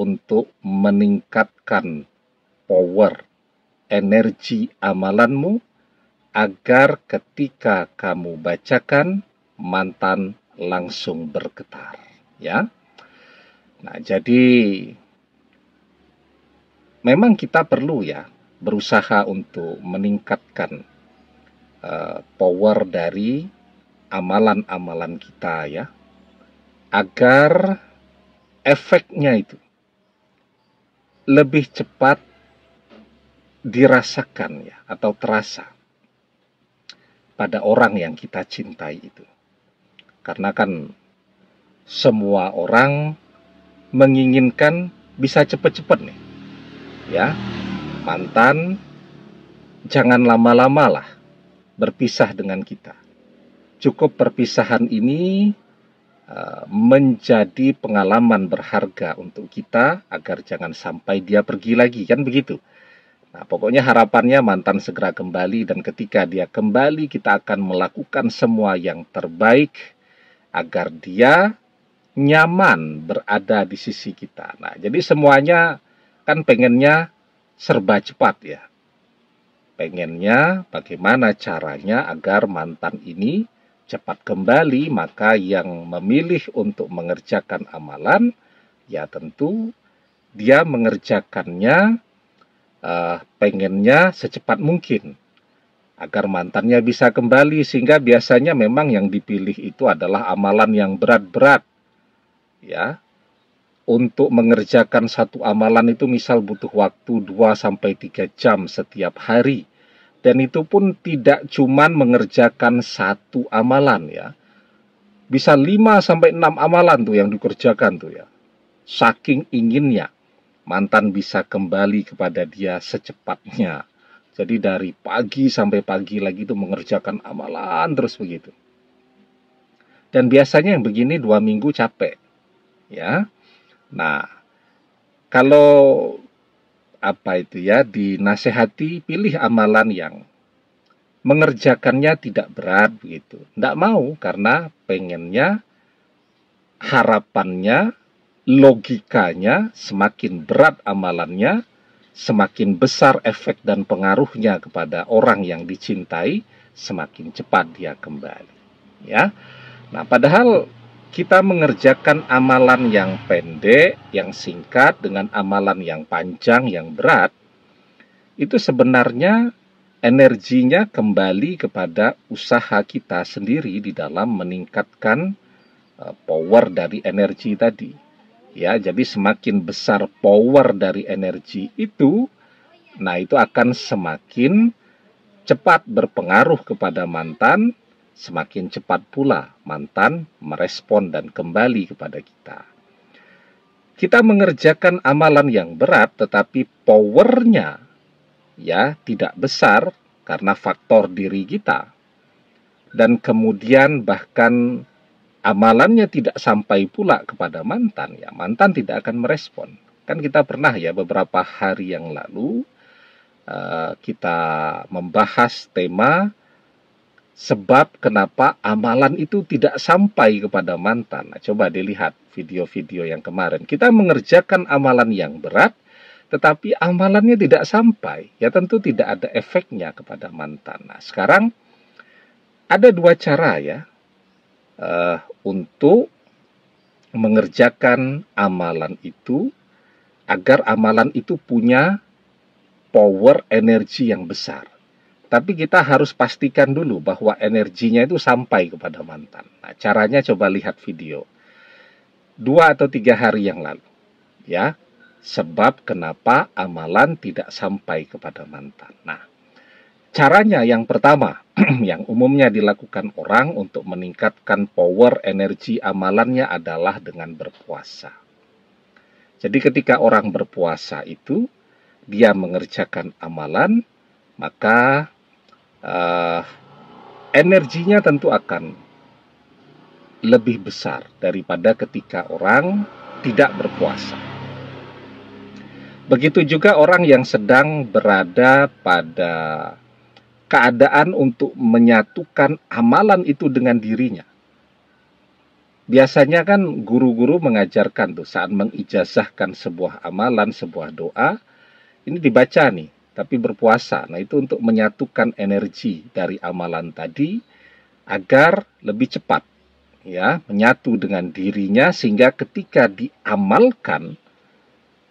untuk meningkatkan power energi amalanmu agar ketika kamu bacakan mantan langsung bergetar ya. Nah, jadi memang kita perlu ya berusaha untuk meningkatkan uh, power dari amalan-amalan kita ya agar efeknya itu lebih cepat dirasakan ya atau terasa pada orang yang kita cintai itu. Karena kan semua orang menginginkan bisa cepat-cepat nih. Ya, mantan jangan lama-lama berpisah dengan kita. Cukup perpisahan ini Eh, menjadi pengalaman berharga untuk kita agar jangan sampai dia pergi lagi kan begitu. Nah, pokoknya harapannya mantan segera kembali dan ketika dia kembali kita akan melakukan semua yang terbaik agar dia nyaman berada di sisi kita. Nah, jadi semuanya kan pengennya serba cepat ya. Pengennya bagaimana caranya agar mantan ini cepat kembali, maka yang memilih untuk mengerjakan amalan, ya tentu dia mengerjakannya uh, pengennya secepat mungkin agar mantannya bisa kembali sehingga biasanya memang yang dipilih itu adalah amalan yang berat-berat ya untuk mengerjakan satu amalan itu misal butuh waktu 2 sampai 3 jam setiap hari dan itu pun tidak cuma mengerjakan satu amalan ya. Bisa 5 sampai 6 amalan tuh yang dikerjakan tuh ya. Saking inginnya mantan bisa kembali kepada dia secepatnya. Jadi dari pagi sampai pagi lagi itu mengerjakan amalan terus begitu. Dan biasanya yang begini dua minggu capek. Ya. Nah, kalau apa itu ya dinasehati pilih amalan yang mengerjakannya tidak berat gitu Tidak mau karena pengennya harapannya logikanya semakin berat amalannya semakin besar efek dan pengaruhnya kepada orang yang dicintai semakin cepat dia kembali ya nah padahal kita mengerjakan amalan yang pendek, yang singkat, dengan amalan yang panjang, yang berat, itu sebenarnya energinya kembali kepada usaha kita sendiri di dalam meningkatkan e, power dari energi tadi. Ya, jadi semakin besar power dari energi itu, nah itu akan semakin cepat berpengaruh kepada mantan semakin cepat pula mantan merespon dan kembali kepada kita. Kita mengerjakan amalan yang berat tetapi powernya ya tidak besar karena faktor diri kita. Dan kemudian bahkan amalannya tidak sampai pula kepada mantan ya. Mantan tidak akan merespon. Kan kita pernah ya beberapa hari yang lalu eh, kita membahas tema sebab kenapa amalan itu tidak sampai kepada mantan. Nah, coba dilihat video-video yang kemarin. Kita mengerjakan amalan yang berat, tetapi amalannya tidak sampai. Ya tentu tidak ada efeknya kepada mantan. Nah, sekarang ada dua cara ya uh, untuk mengerjakan amalan itu agar amalan itu punya power energi yang besar. Tapi kita harus pastikan dulu bahwa energinya itu sampai kepada mantan. Nah, caranya coba lihat video. Dua atau tiga hari yang lalu. Ya, sebab kenapa amalan tidak sampai kepada mantan. Nah, caranya yang pertama yang umumnya dilakukan orang untuk meningkatkan power energi amalannya adalah dengan berpuasa. Jadi ketika orang berpuasa itu dia mengerjakan amalan maka uh, energinya tentu akan lebih besar daripada ketika orang tidak berpuasa. Begitu juga orang yang sedang berada pada keadaan untuk menyatukan amalan itu dengan dirinya. Biasanya kan guru-guru mengajarkan tuh saat mengijazahkan sebuah amalan, sebuah doa, ini dibaca nih tapi berpuasa. Nah, itu untuk menyatukan energi dari amalan tadi agar lebih cepat ya, menyatu dengan dirinya sehingga ketika diamalkan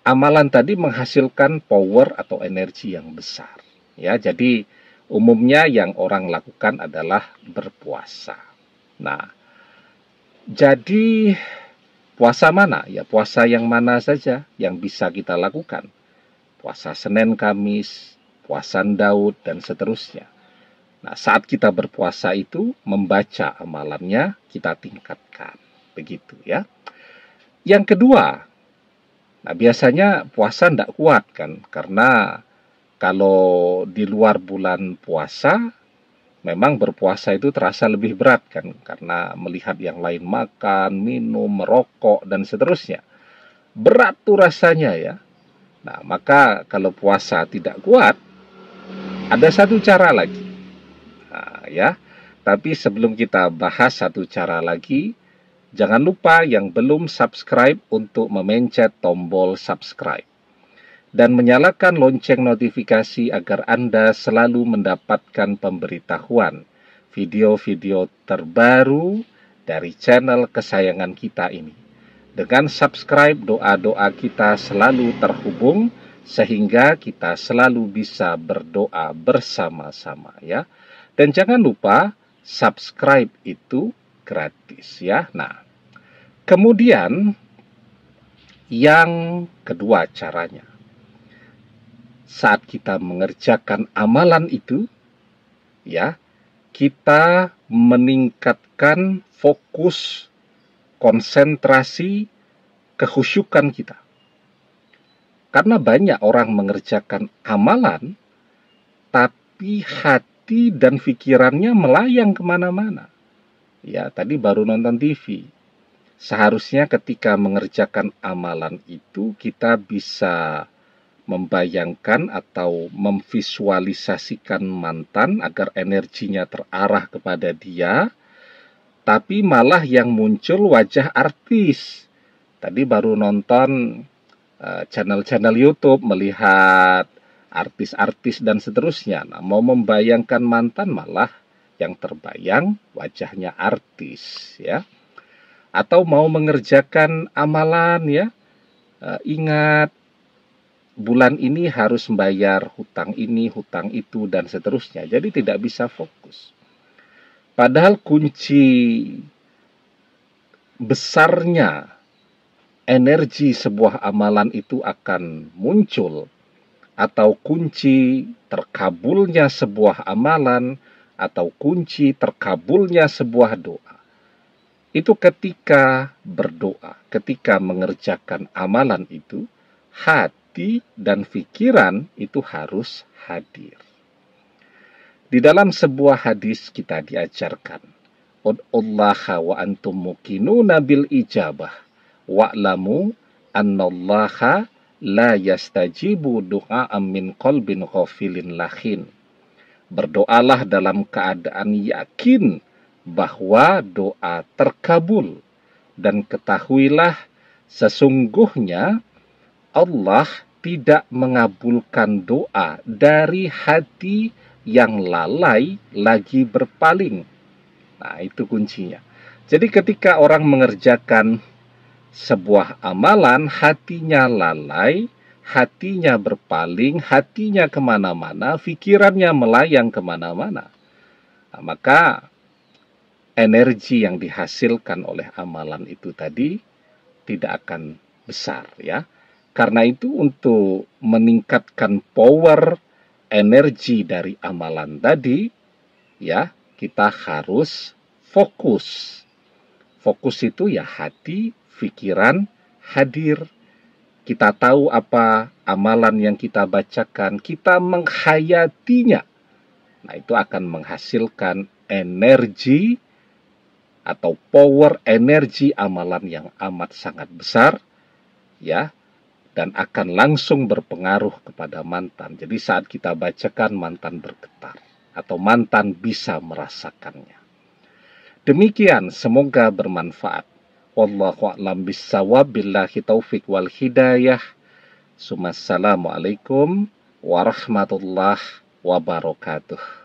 amalan tadi menghasilkan power atau energi yang besar. Ya, jadi umumnya yang orang lakukan adalah berpuasa. Nah, jadi puasa mana? Ya, puasa yang mana saja yang bisa kita lakukan puasa Senin, Kamis, puasan Daud, dan seterusnya. Nah, saat kita berpuasa itu membaca amalannya kita tingkatkan. Begitu ya. Yang kedua, nah biasanya puasa tidak kuat kan karena kalau di luar bulan puasa memang berpuasa itu terasa lebih berat kan karena melihat yang lain makan, minum, merokok dan seterusnya. Berat tuh rasanya ya. Nah, maka kalau puasa tidak kuat, ada satu cara lagi. Nah, ya, tapi sebelum kita bahas satu cara lagi, jangan lupa yang belum subscribe untuk memencet tombol subscribe dan menyalakan lonceng notifikasi agar Anda selalu mendapatkan pemberitahuan video-video terbaru dari channel kesayangan kita ini. Dengan subscribe, doa-doa kita selalu terhubung sehingga kita selalu bisa berdoa bersama-sama ya. Dan jangan lupa subscribe itu gratis ya. Nah, kemudian yang kedua caranya saat kita mengerjakan amalan itu ya, kita meningkatkan fokus konsentrasi kehusyukan kita. Karena banyak orang mengerjakan amalan, tapi hati dan pikirannya melayang kemana-mana. Ya, tadi baru nonton TV. Seharusnya ketika mengerjakan amalan itu kita bisa membayangkan atau memvisualisasikan mantan agar energinya terarah kepada dia, tapi malah yang muncul wajah artis. Tadi baru nonton eh, channel-channel uh, YouTube melihat artis-artis dan seterusnya. Nah, mau membayangkan mantan malah yang terbayang wajahnya artis ya. Atau mau mengerjakan amalan ya. Uh, ingat bulan ini harus membayar hutang ini, hutang itu dan seterusnya. Jadi tidak bisa fokus. Padahal kunci besarnya energi sebuah amalan itu akan muncul atau kunci terkabulnya sebuah amalan atau kunci terkabulnya sebuah doa. Itu ketika berdoa, ketika mengerjakan amalan itu, hati dan pikiran itu harus hadir. Di dalam sebuah hadis kita diajarkan, Allah wa antum mukinu nabil ijabah wa'lamu annallaha la yastajibu amin kol qalbin ghafilin lahin." Berdoalah dalam keadaan yakin bahwa doa terkabul dan ketahuilah sesungguhnya Allah tidak mengabulkan doa dari hati yang lalai lagi berpaling. Nah, itu kuncinya. Jadi ketika orang mengerjakan sebuah amalan, hatinya lalai, hatinya berpaling, hatinya kemana-mana, pikirannya melayang kemana-mana. Nah, maka energi yang dihasilkan oleh amalan itu tadi tidak akan besar ya. Karena itu untuk meningkatkan power energi dari amalan tadi, ya, kita harus fokus. Fokus itu ya hati, pikiran hadir. Kita tahu apa amalan yang kita bacakan, kita menghayatinya. Nah, itu akan menghasilkan energi atau power energi amalan yang amat sangat besar ya dan akan langsung berpengaruh kepada mantan. Jadi saat kita bacakan mantan bergetar atau mantan bisa merasakannya. Demikian semoga bermanfaat. Wallahu a'lam bissawab billahi taufik wal hidayah. Assalamualaikum warahmatullahi wabarakatuh.